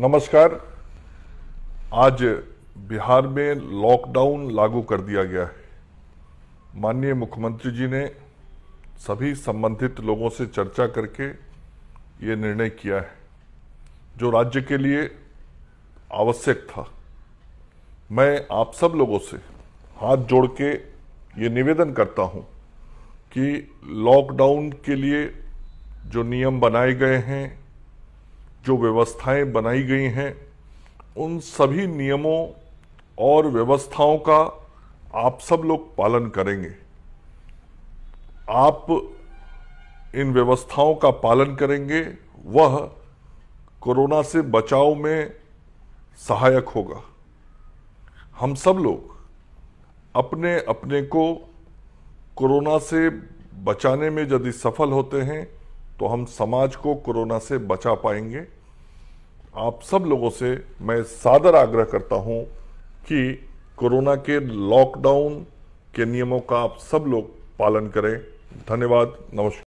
नमस्कार आज बिहार में लॉकडाउन लागू कर दिया गया है माननीय मुख्यमंत्री जी ने सभी संबंधित लोगों से चर्चा करके ये निर्णय किया है जो राज्य के लिए आवश्यक था मैं आप सब लोगों से हाथ जोड़ के ये निवेदन करता हूँ कि लॉकडाउन के लिए जो नियम बनाए गए हैं जो व्यवस्थाएं बनाई गई हैं उन सभी नियमों और व्यवस्थाओं का आप सब लोग पालन करेंगे आप इन व्यवस्थाओं का पालन करेंगे वह कोरोना से बचाव में सहायक होगा हम सब लोग अपने अपने को कोरोना से बचाने में यदि सफल होते हैं तो हम समाज को कोरोना से बचा पाएंगे आप सब लोगों से मैं सादर आग्रह करता हूं कि कोरोना के लॉकडाउन के नियमों का आप सब लोग पालन करें धन्यवाद नमस्कार